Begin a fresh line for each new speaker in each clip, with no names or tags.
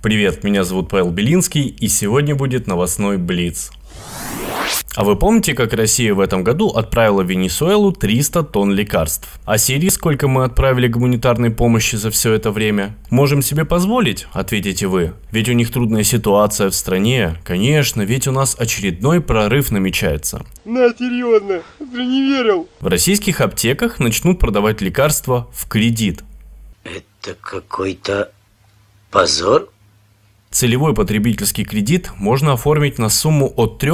Привет, меня зовут Павел Белинский, и сегодня будет новостной Блиц. А вы помните, как Россия в этом году отправила в Венесуэлу 300 тонн лекарств? А Сирии сколько мы отправили гуманитарной помощи за все это время? Можем себе позволить, ответите вы. Ведь у них трудная ситуация в стране. Конечно, ведь у нас очередной прорыв намечается. На, серьезно, ты не верил. В российских аптеках начнут продавать лекарства в кредит. Это какой-то позор? Целевой потребительский кредит можно оформить на сумму от 3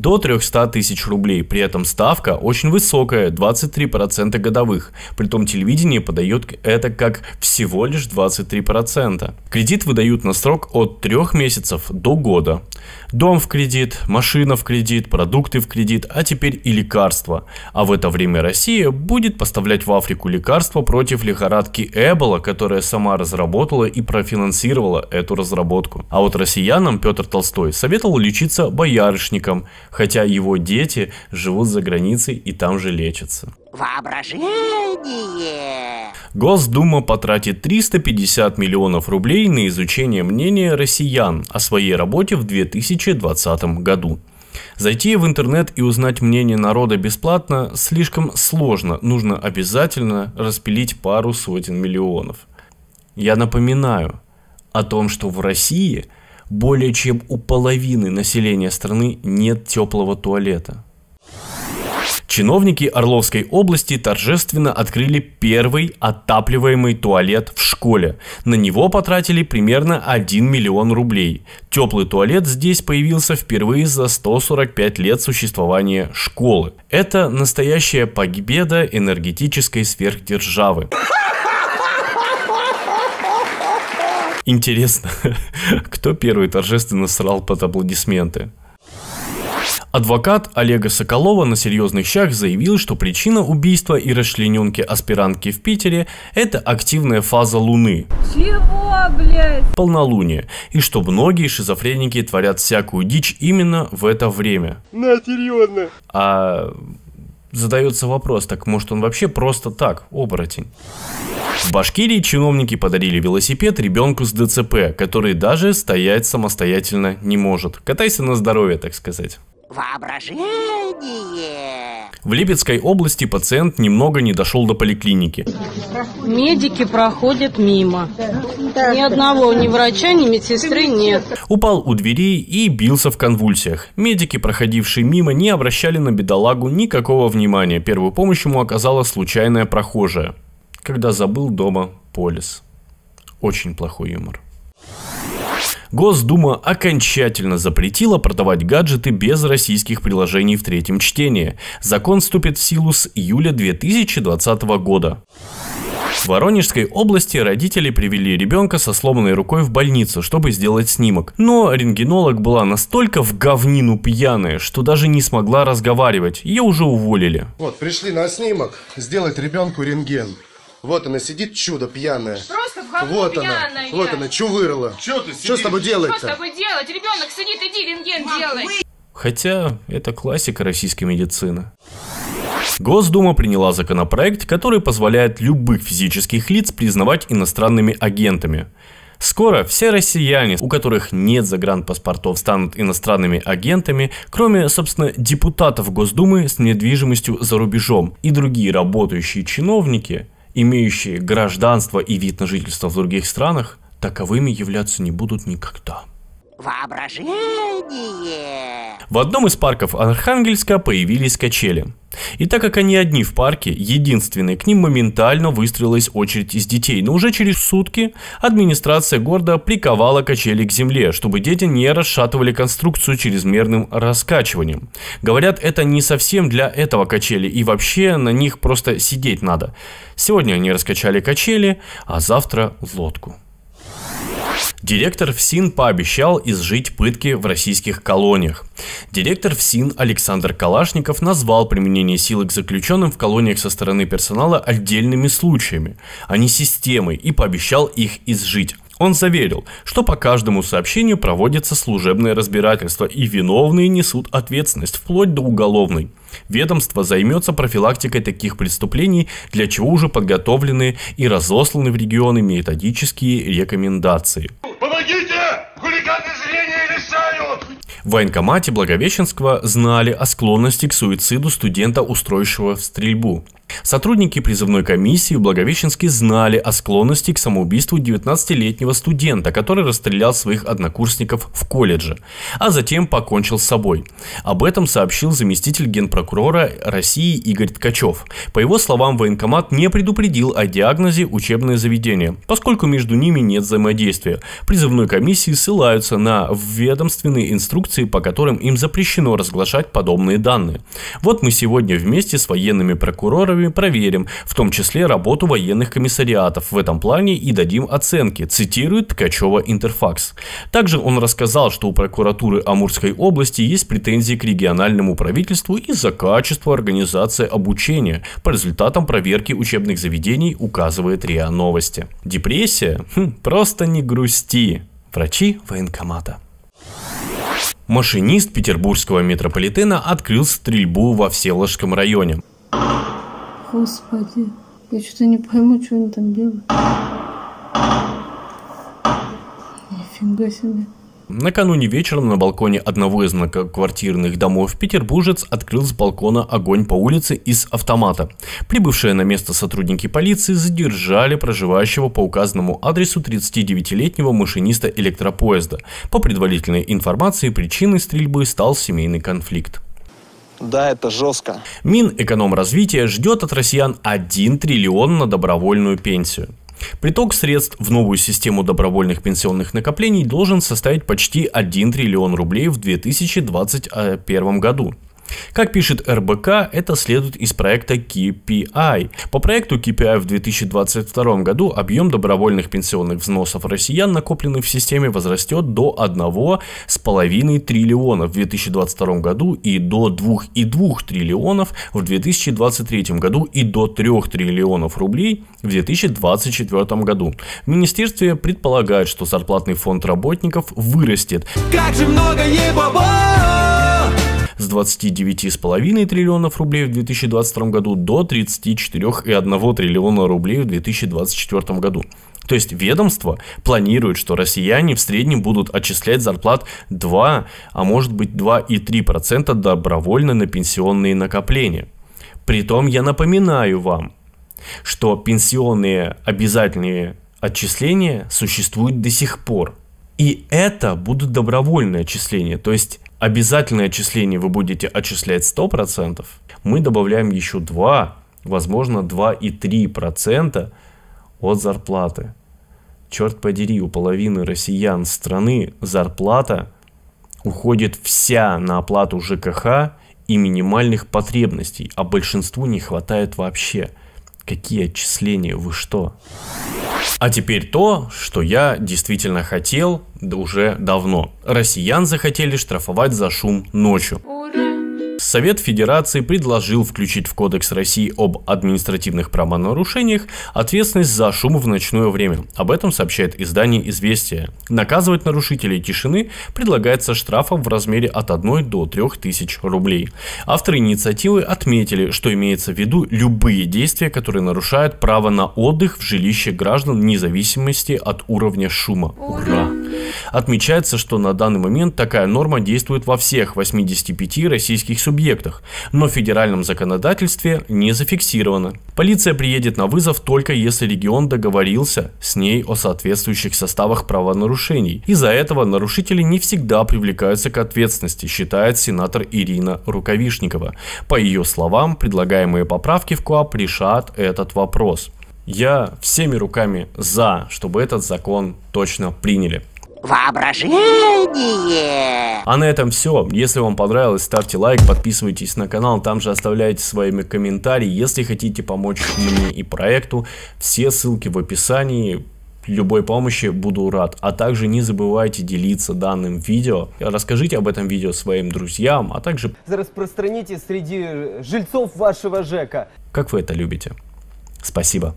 до 300 тысяч рублей, при этом ставка очень высокая, 23% годовых, притом телевидение подает это как всего лишь 23%. Кредит выдают на срок от 3 месяцев до года. Дом в кредит, машина в кредит, продукты в кредит, а теперь и лекарства. А в это время Россия будет поставлять в Африку лекарства против лихорадки Эбола, которая сама разработала и профинансировала эту разработку. А вот россиянам Петр Толстой советовал лечиться боярышником, хотя его дети живут за границей и там же лечатся. Воображение! Госдума потратит 350 миллионов рублей на изучение мнения россиян о своей работе в 2020 году. Зайти в интернет и узнать мнение народа бесплатно слишком сложно, нужно обязательно распилить пару сотен миллионов. Я напоминаю о том, что в России – более чем у половины населения страны нет теплого туалета. Чиновники Орловской области торжественно открыли первый отапливаемый туалет в школе. На него потратили примерно 1 миллион рублей. Теплый туалет здесь появился впервые за 145 лет существования школы. Это настоящая победа энергетической сверхдержавы. Интересно, кто первый торжественно срал под аплодисменты? Адвокат Олега Соколова на серьезных щах заявил, что причина убийства и расчлененки аспирантки в Питере – это активная фаза Луны. Чего, блядь? Полнолуние. И что многие шизофреники творят всякую дичь именно в это время. На, серьезно. А задается вопрос, так может он вообще просто так, оборотень? В Башкирии чиновники подарили велосипед ребенку с ДЦП, который даже стоять самостоятельно не может. Катайся на здоровье, так сказать. Воображение! В Липецкой области пациент немного не дошел до поликлиники. Медики проходят мимо. Ни одного ни врача, ни медсестры нет. Упал у дверей и бился в конвульсиях. Медики, проходившие мимо, не обращали на бедолагу никакого внимания. Первую помощь ему оказала случайная прохожая когда забыл дома полис. Очень плохой юмор. Госдума окончательно запретила продавать гаджеты без российских приложений в третьем чтении. Закон вступит в силу с июля 2020 года. В Воронежской области родители привели ребенка со сломанной рукой в больницу, чтобы сделать снимок. Но рентгенолог была настолько в говнину пьяная, что даже не смогла разговаривать. Ее уже уволили. Вот, пришли на снимок, сделать ребенку рентген. Вот она сидит, чудо пьяное. Просто в Вот пьяная. она, вот она, чувырла. Че ты сидишь? Что с тобой делать-то? Что с тобой делать? Ребенок сидит, иди рентген Мам, делай. Вы... Хотя это классика российской медицины. Госдума приняла законопроект, который позволяет любых физических лиц признавать иностранными агентами. Скоро все россияне, у которых нет загранпаспортов, станут иностранными агентами, кроме, собственно, депутатов Госдумы с недвижимостью за рубежом и другие работающие чиновники – имеющие гражданство и вид на жительство в других странах, таковыми являться не будут никогда воображение. В одном из парков Архангельска появились качели. И так как они одни в парке, единственные, к ним моментально выстроилась очередь из детей, но уже через сутки администрация города приковала качели к земле, чтобы дети не расшатывали конструкцию чрезмерным раскачиванием. Говорят, это не совсем для этого качели, и вообще на них просто сидеть надо. Сегодня они раскачали качели, а завтра лодку. Директор ФСИН пообещал изжить пытки в российских колониях. Директор ФСИН Александр Калашников назвал применение силы к заключенным в колониях со стороны персонала отдельными случаями, а не системой, и пообещал их изжить. Он заверил, что по каждому сообщению проводится служебное разбирательство и виновные несут ответственность вплоть до уголовной. Ведомство займется профилактикой таких преступлений, для чего уже подготовлены и разосланы в регионы методические рекомендации. Помогите! Хулиганы зрения лишают! В военкомате Благовещенского знали о склонности к суициду студента, устроившего в стрельбу. Сотрудники призывной комиссии в Благовещенске знали о склонности к самоубийству 19-летнего студента, который расстрелял своих однокурсников в колледже, а затем покончил с собой. Об этом сообщил заместитель генпрокурора России Игорь Ткачев. По его словам, военкомат не предупредил о диагнозе учебное заведение, поскольку между ними нет взаимодействия. Призывной комиссии ссылаются на ведомственные инструкции, по которым им запрещено разглашать подобные данные. Вот мы сегодня вместе с военными прокурорами первыми проверим, в том числе работу военных комиссариатов в этом плане и дадим оценки, цитирует Ткачева Интерфакс. Также он рассказал, что у прокуратуры Амурской области есть претензии к региональному правительству из за качества организации обучения. По результатам проверки учебных заведений указывает РИА Новости. Депрессия? Хм, просто не грусти. Врачи военкомата. Машинист петербургского метрополитена открыл стрельбу во Всеволожском районе. Господи, я что-то не пойму, что они там делают. Нифига себе. Накануне вечером на балконе одного из многоквартирных домов петербуржец открыл с балкона огонь по улице из автомата. Прибывшие на место сотрудники полиции задержали проживающего по указанному адресу 39-летнего машиниста электропоезда. По предварительной информации причиной стрельбы стал семейный конфликт. Да, это жестко. Минэкономразвития ждет от россиян 1 триллион на добровольную пенсию. Приток средств в новую систему добровольных пенсионных накоплений должен составить почти 1 триллион рублей в 2021 э, году. Как пишет РБК, это следует из проекта KPI. По проекту KPI в 2022 году объем добровольных пенсионных взносов россиян, накопленных в системе, возрастет до 1,5 триллионов в 2022 году и до 2,2 триллионов в 2023 году и до 3 триллионов рублей в 2024 году. В министерстве предполагают, что зарплатный фонд работников вырастет. Как же много ебабов! с 29,5 триллионов рублей в 2022 году до 34,1 триллиона рублей в 2024 году. То есть ведомство планирует, что россияне в среднем будут отчислять зарплат 2, а может быть 2,3% добровольно на пенсионные накопления. Притом я напоминаю вам, что пенсионные обязательные отчисления существуют до сих пор. И это будут добровольные отчисления, то есть обязательное отчисление вы будете отчислять 100%, мы добавляем еще 2, возможно 2,3% от зарплаты. Черт подери, у половины россиян страны зарплата уходит вся на оплату ЖКХ и минимальных потребностей, а большинству не хватает вообще. Какие отчисления, вы что? А теперь то, что я действительно хотел да уже давно. Россиян захотели штрафовать за шум ночью. Совет Федерации предложил включить в Кодекс России об административных правонарушениях ответственность за шум в ночное время. Об этом сообщает издание «Известия». Наказывать нарушителей тишины предлагается штрафом в размере от 1 до 3 тысяч рублей. Авторы инициативы отметили, что имеется в виду любые действия, которые нарушают право на отдых в жилище граждан вне зависимости от уровня шума. Ура! Отмечается, что на данный момент такая норма действует во всех 85 российских субъектах, но в федеральном законодательстве не зафиксировано. Полиция приедет на вызов только если регион договорился с ней о соответствующих составах правонарушений. Из-за этого нарушители не всегда привлекаются к ответственности, считает сенатор Ирина Рукавишникова. По ее словам, предлагаемые поправки в КОАП решат этот вопрос. Я всеми руками за, чтобы этот закон точно приняли воображение. А на этом все. Если вам понравилось, ставьте лайк, подписывайтесь на канал, там же оставляйте свои комментарии, если хотите помочь мне и проекту. Все ссылки в описании. Любой помощи буду рад. А также не забывайте делиться данным видео. Расскажите об этом видео своим друзьям, а также... Распространите среди жильцов вашего ЖЭКа. Как вы это любите. Спасибо.